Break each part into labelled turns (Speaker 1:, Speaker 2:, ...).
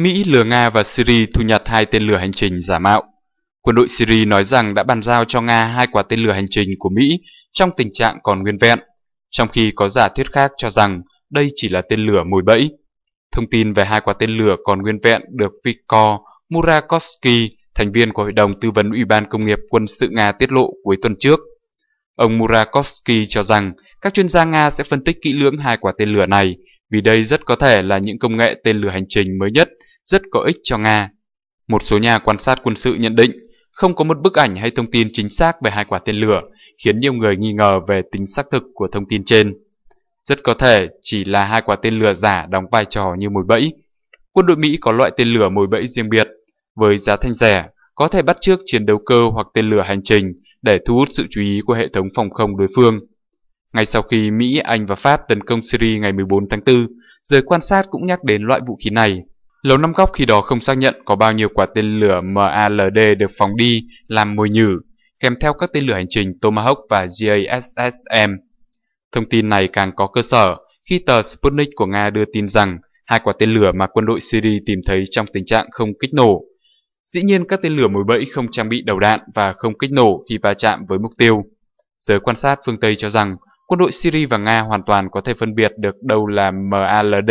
Speaker 1: Mỹ lừa Nga và Syria thu nhặt hai tên lửa hành trình giả mạo. Quân đội Syria nói rằng đã bàn giao cho Nga hai quả tên lửa hành trình của Mỹ trong tình trạng còn nguyên vẹn, trong khi có giả thuyết khác cho rằng đây chỉ là tên lửa mồi bẫy. Thông tin về hai quả tên lửa còn nguyên vẹn được Viktor Murakovsky, thành viên của Hội đồng Tư vấn Ủy ban Công nghiệp Quân sự Nga tiết lộ cuối tuần trước. Ông Murakovsky cho rằng các chuyên gia Nga sẽ phân tích kỹ lưỡng hai quả tên lửa này vì đây rất có thể là những công nghệ tên lửa hành trình mới nhất rất có ích cho Nga. Một số nhà quan sát quân sự nhận định không có một bức ảnh hay thông tin chính xác về hai quả tên lửa, khiến nhiều người nghi ngờ về tính xác thực của thông tin trên. Rất có thể chỉ là hai quả tên lửa giả đóng vai trò như mồi bẫy. Quân đội Mỹ có loại tên lửa mồi bẫy riêng biệt, với giá thành rẻ, có thể bắt chước chiến đấu cơ hoặc tên lửa hành trình để thu hút sự chú ý của hệ thống phòng không đối phương. Ngay sau khi Mỹ, Anh và Pháp tấn công Syria ngày 14 tháng 4, giới quan sát cũng nhắc đến loại vũ khí này. Lầu Năm Góc khi đó không xác nhận có bao nhiêu quả tên lửa MALD được phóng đi làm mồi nhử, kèm theo các tên lửa hành trình Tomahawk và JASSM. Thông tin này càng có cơ sở khi tờ Sputnik của Nga đưa tin rằng hai quả tên lửa mà quân đội Syria tìm thấy trong tình trạng không kích nổ. Dĩ nhiên các tên lửa mồi bẫy không trang bị đầu đạn và không kích nổ khi va chạm với mục tiêu. Giới quan sát phương Tây cho rằng quân đội Syria và Nga hoàn toàn có thể phân biệt được đâu là MALD,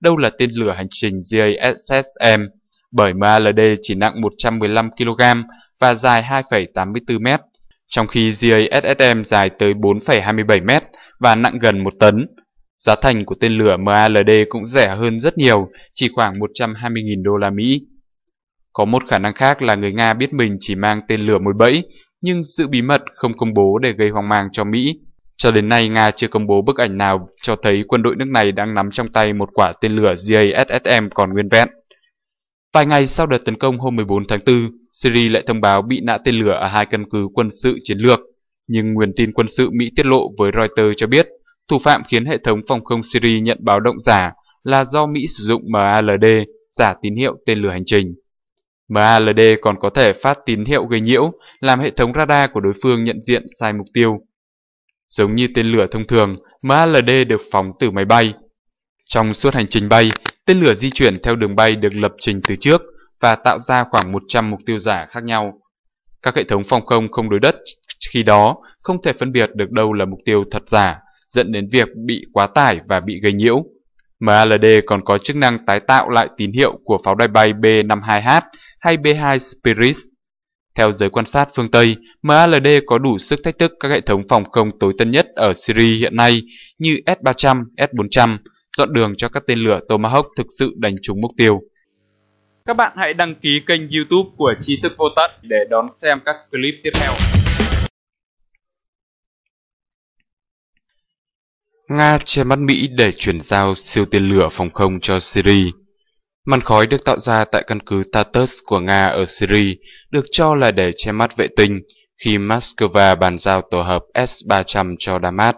Speaker 1: đâu là tên lửa hành trình JASSM, bởi MALD chỉ nặng 115 kg và dài 2,84 m, trong khi JASSM dài tới 4,27 m và nặng gần 1 tấn. Giá thành của tên lửa MALD cũng rẻ hơn rất nhiều, chỉ khoảng 120.000 đô la Mỹ. Có một khả năng khác là người Nga biết mình chỉ mang tên lửa mồi bẫy, nhưng giữ bí mật không công bố để gây hoang mang cho Mỹ, cho đến nay, Nga chưa công bố bức ảnh nào cho thấy quân đội nước này đang nắm trong tay một quả tên lửa JASSM còn nguyên vẹn. Vài ngày sau đợt tấn công hôm 14 tháng 4, Syria lại thông báo bị nã tên lửa ở hai căn cứ quân sự chiến lược. Nhưng nguồn tin quân sự Mỹ tiết lộ với Reuters cho biết, thủ phạm khiến hệ thống phòng không Syria nhận báo động giả là do Mỹ sử dụng MALD, giả tín hiệu tên lửa hành trình. MALD còn có thể phát tín hiệu gây nhiễu, làm hệ thống radar của đối phương nhận diện sai mục tiêu, giống như tên lửa thông thường mà LD được phóng từ máy bay. Trong suốt hành trình bay, tên lửa di chuyển theo đường bay được lập trình từ trước và tạo ra khoảng 100 mục tiêu giả khác nhau. Các hệ thống phòng không không đối đất khi đó không thể phân biệt được đâu là mục tiêu thật giả, dẫn đến việc bị quá tải và bị gây nhiễu. MALD còn có chức năng tái tạo lại tín hiệu của pháo đài bay B-52H hay B-2 Spirit theo giới quan sát phương Tây, MALD có đủ sức thách thức các hệ thống phòng không tối tân nhất ở Syria hiện nay như S-300, S-400, dọn đường cho các tên lửa Tomahawk thực sự đánh trúng mục tiêu. Các bạn hãy đăng ký kênh youtube của Tri thức Vô Tận để đón xem các clip tiếp theo. Nga che mắt Mỹ để chuyển giao siêu tên lửa phòng không cho Syria Màn khói được tạo ra tại căn cứ Tartus của Nga ở Syria được cho là để che mắt vệ tinh khi Moscow bàn giao tổ hợp S-300 cho Damas.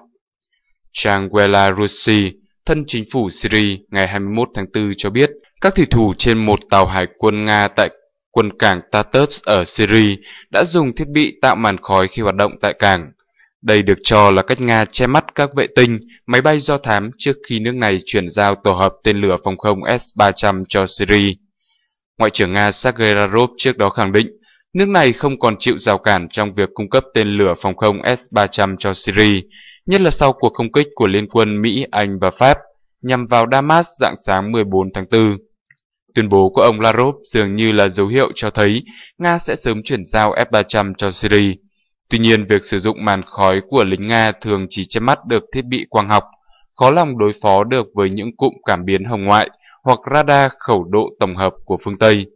Speaker 1: Changuela Rusi, thân chính phủ Syria ngày 21 tháng 4 cho biết các thủy thủ trên một tàu hải quân Nga tại quân cảng Tartus ở Syria đã dùng thiết bị tạo màn khói khi hoạt động tại cảng. Đây được cho là cách Nga che mắt các vệ tinh, máy bay do thám trước khi nước này chuyển giao tổ hợp tên lửa phòng không S-300 cho Syria. Ngoại trưởng Nga Sergei Lavrov trước đó khẳng định, nước này không còn chịu rào cản trong việc cung cấp tên lửa phòng không S-300 cho Syria, nhất là sau cuộc không kích của liên quân Mỹ, Anh và Pháp nhằm vào Damas dạng sáng 14 tháng 4. Tuyên bố của ông Lavrov dường như là dấu hiệu cho thấy Nga sẽ sớm chuyển giao F-300 cho Syria. Tuy nhiên, việc sử dụng màn khói của lính Nga thường chỉ che mắt được thiết bị quang học, khó lòng đối phó được với những cụm cảm biến hồng ngoại hoặc radar khẩu độ tổng hợp của phương Tây.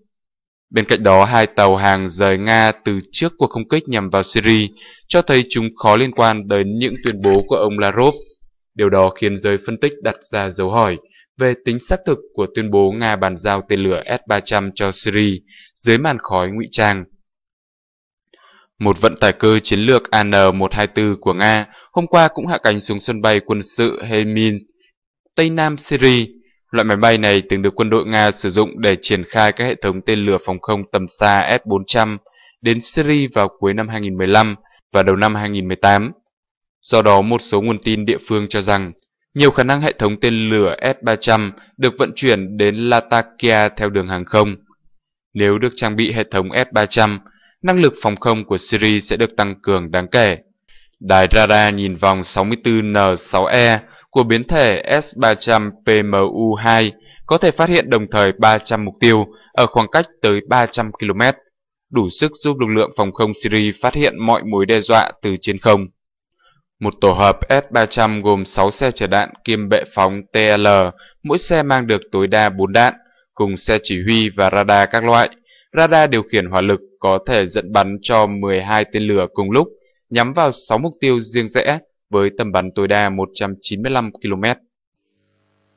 Speaker 1: Bên cạnh đó, hai tàu hàng rời Nga từ trước cuộc không kích nhằm vào Syria cho thấy chúng khó liên quan đến những tuyên bố của ông Lavrov. Điều đó khiến giới phân tích đặt ra dấu hỏi về tính xác thực của tuyên bố Nga bàn giao tên lửa S-300 cho Syria dưới màn khói ngụy trang. Một vận tải cơ chiến lược AN-124 của Nga hôm qua cũng hạ cánh xuống sân bay quân sự Hemin, Tây Nam Syria. Loại máy bay này từng được quân đội Nga sử dụng để triển khai các hệ thống tên lửa phòng không tầm xa S-400 đến Syria vào cuối năm 2015 và đầu năm 2018. Do đó, một số nguồn tin địa phương cho rằng nhiều khả năng hệ thống tên lửa S-300 được vận chuyển đến Latakia theo đường hàng không. Nếu được trang bị hệ thống S-300, năng lực phòng không của Syria sẽ được tăng cường đáng kể. Đài radar nhìn vòng 64N6E của biến thể S300 PMU2 có thể phát hiện đồng thời 300 mục tiêu ở khoảng cách tới 300 km, đủ sức giúp lực lượng phòng không Syria phát hiện mọi mối đe dọa từ trên không. Một tổ hợp S-300 gồm 6 xe chở đạn kiêm bệ phóng TL, mỗi xe mang được tối đa 4 đạn, cùng xe chỉ huy và radar các loại, Radar điều khiển hỏa lực có thể dẫn bắn cho 12 tên lửa cùng lúc, nhắm vào 6 mục tiêu riêng rẽ với tầm bắn tối đa 195 km.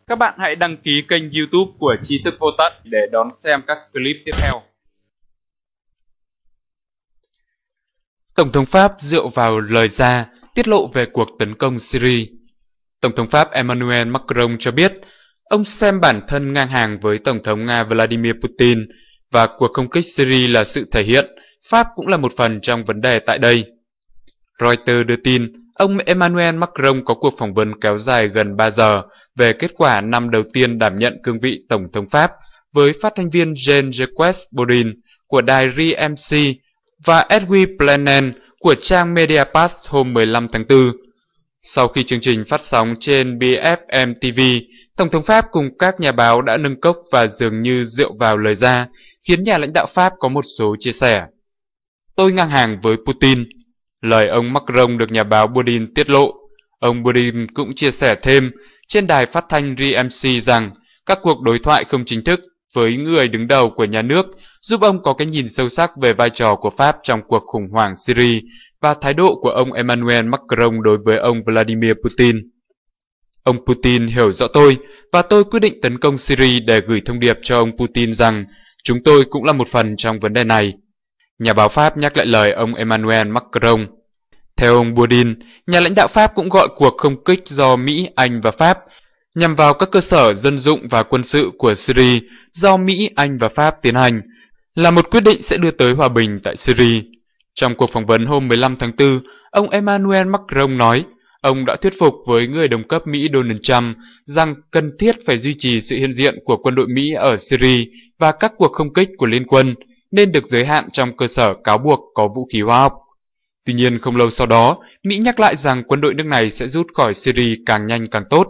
Speaker 1: Các bạn hãy đăng ký kênh youtube của Tri thức Vô Tận để đón xem các clip tiếp theo. Tổng thống Pháp dựa vào lời ra tiết lộ về cuộc tấn công Syria. Tổng thống Pháp Emmanuel Macron cho biết ông xem bản thân ngang hàng với Tổng thống Nga Vladimir Putin – và cuộc không kích Syria là sự thể hiện Pháp cũng là một phần trong vấn đề tại đây. Reuters đưa tin, ông Emmanuel Macron có cuộc phỏng vấn kéo dài gần 3 giờ về kết quả năm đầu tiên đảm nhận cương vị Tổng thống Pháp với phát thanh viên Jean-Jacques Bourdin của đài RMC và Edwy Planen của trang Mediapass hôm 15 tháng 4. Sau khi chương trình phát sóng trên BFM TV, Tổng thống Pháp cùng các nhà báo đã nâng cốc và dường như rượu vào lời ra, khiến nhà lãnh đạo Pháp có một số chia sẻ. Tôi ngang hàng với Putin. Lời ông Macron được nhà báo Boudin tiết lộ. Ông Boudin cũng chia sẻ thêm trên đài phát thanh RMC rằng các cuộc đối thoại không chính thức với người đứng đầu của nhà nước giúp ông có cái nhìn sâu sắc về vai trò của Pháp trong cuộc khủng hoảng Syria và thái độ của ông Emmanuel Macron đối với ông Vladimir Putin. Ông Putin hiểu rõ tôi và tôi quyết định tấn công Syria để gửi thông điệp cho ông Putin rằng chúng tôi cũng là một phần trong vấn đề này. Nhà báo Pháp nhắc lại lời ông Emmanuel Macron. Theo ông Bourdin, nhà lãnh đạo Pháp cũng gọi cuộc không kích do Mỹ, Anh và Pháp nhằm vào các cơ sở dân dụng và quân sự của Syria do Mỹ, Anh và Pháp tiến hành là một quyết định sẽ đưa tới hòa bình tại Syria. Trong cuộc phỏng vấn hôm 15 tháng 4, ông Emmanuel Macron nói Ông đã thuyết phục với người đồng cấp Mỹ Donald Trump rằng cần thiết phải duy trì sự hiện diện của quân đội Mỹ ở Syria và các cuộc không kích của liên quân nên được giới hạn trong cơ sở cáo buộc có vũ khí hóa học. Tuy nhiên không lâu sau đó, Mỹ nhắc lại rằng quân đội nước này sẽ rút khỏi Syria càng nhanh càng tốt.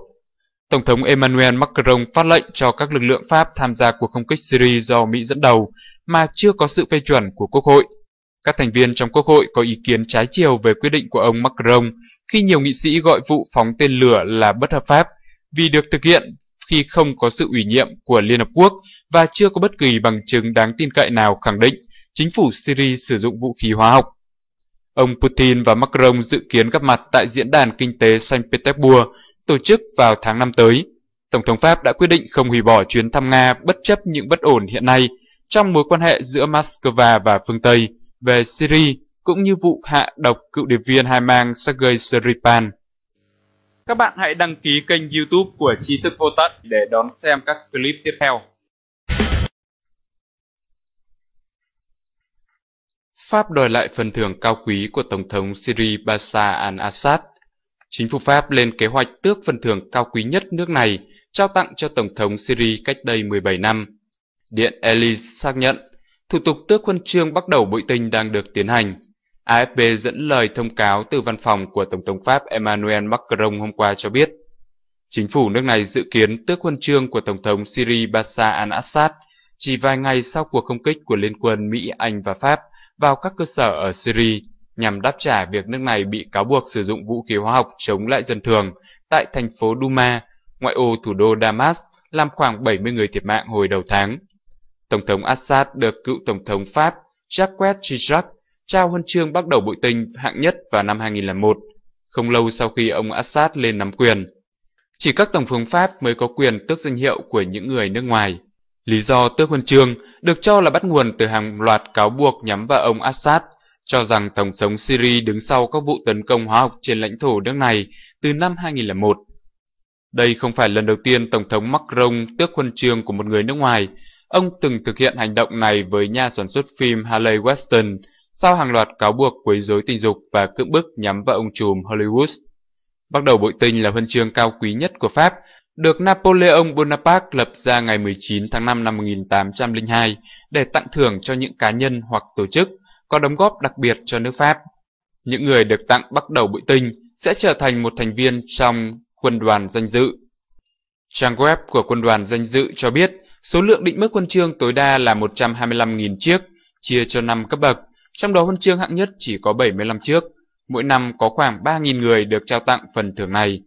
Speaker 1: Tổng thống Emmanuel Macron phát lệnh cho các lực lượng Pháp tham gia cuộc không kích Syria do Mỹ dẫn đầu mà chưa có sự phê chuẩn của Quốc hội. Các thành viên trong Quốc hội có ý kiến trái chiều về quyết định của ông Macron khi nhiều nghị sĩ gọi vụ phóng tên lửa là bất hợp pháp vì được thực hiện khi không có sự ủy nhiệm của Liên Hợp Quốc và chưa có bất kỳ bằng chứng đáng tin cậy nào khẳng định chính phủ Syria sử dụng vũ khí hóa học. Ông Putin và Macron dự kiến gặp mặt tại Diễn đàn Kinh tế Saint Petersburg tổ chức vào tháng năm tới. Tổng thống Pháp đã quyết định không hủy bỏ chuyến thăm Nga bất chấp những bất ổn hiện nay trong mối quan hệ giữa Moscow và phương Tây – về Syria cũng như vụ hạ độc cựu điệp viên hai mang Sergei Skripal. Các bạn hãy đăng ký kênh YouTube của Tri thức Vô Tận để đón xem các clip tiếp theo. Pháp đòi lại phần thưởng cao quý của Tổng thống Syria Bashar al-Assad. Chính phủ Pháp lên kế hoạch tước phần thưởng cao quý nhất nước này trao tặng cho Tổng thống Syria cách đây 17 năm. Điện Elys xác nhận Thủ tục tước huân chương bắt đầu bội tinh đang được tiến hành. AFP dẫn lời thông cáo từ văn phòng của Tổng thống Pháp Emmanuel Macron hôm qua cho biết, chính phủ nước này dự kiến tước huân chương của Tổng thống Syria Bashar al-Assad chỉ vài ngày sau cuộc không kích của liên quân Mỹ, Anh và Pháp vào các cơ sở ở Syria nhằm đáp trả việc nước này bị cáo buộc sử dụng vũ khí hóa học chống lại dân thường tại thành phố Duma, ngoại ô thủ đô Damas, làm khoảng 70 người thiệt mạng hồi đầu tháng. Tổng thống Assad được cựu Tổng thống Pháp Jacques Chirac trao huân chương bắt đầu bội tinh hạng nhất vào năm 2001, không lâu sau khi ông Assad lên nắm quyền. Chỉ các Tổng thống Pháp mới có quyền tước danh hiệu của những người nước ngoài. Lý do tước huân chương được cho là bắt nguồn từ hàng loạt cáo buộc nhắm vào ông Assad, cho rằng Tổng thống Syria đứng sau các vụ tấn công hóa học trên lãnh thổ nước này từ năm 2001. Đây không phải lần đầu tiên Tổng thống Macron tước huân chương của một người nước ngoài, Ông từng thực hiện hành động này với nhà sản xuất phim Harley Weston sau hàng loạt cáo buộc quấy rối tình dục và cưỡng bức nhắm vào ông trùm Hollywood. Bắt đầu bội tinh là huân chương cao quý nhất của Pháp, được Napoleon Bonaparte lập ra ngày 19 tháng 5 năm 1802 để tặng thưởng cho những cá nhân hoặc tổ chức có đóng góp đặc biệt cho nước Pháp. Những người được tặng bắt đầu bội tinh sẽ trở thành một thành viên trong quân đoàn danh dự. Trang web của quân đoàn danh dự cho biết Số lượng định mức huân chương tối đa là 125.000 chiếc, chia cho 5 cấp bậc, trong đó huân chương hạng nhất chỉ có 75 chiếc. Mỗi năm có khoảng 3.000 người được trao tặng phần thưởng này.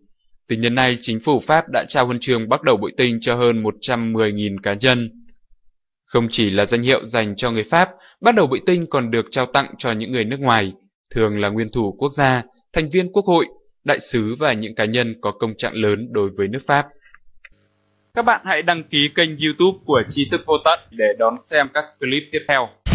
Speaker 1: Tính đến nay, chính phủ Pháp đã trao huân chương bắt đầu bội tinh cho hơn 110.000 cá nhân. Không chỉ là danh hiệu dành cho người Pháp, bắt đầu bội tinh còn được trao tặng cho những người nước ngoài, thường là nguyên thủ quốc gia, thành viên quốc hội, đại sứ và những cá nhân có công trạng lớn đối với nước Pháp. Các bạn hãy đăng ký kênh youtube của Tri Thức Vô Tận để đón xem các clip tiếp theo.